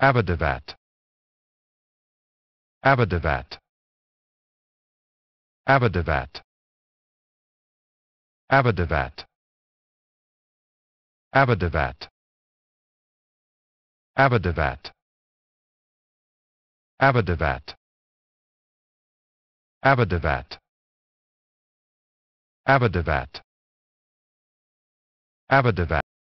Abadavat. Abadavat. Abadavat. Abadavat. Abadavat. Abadavat. Abadavat. Abadavat. Abadavat. Abadavat.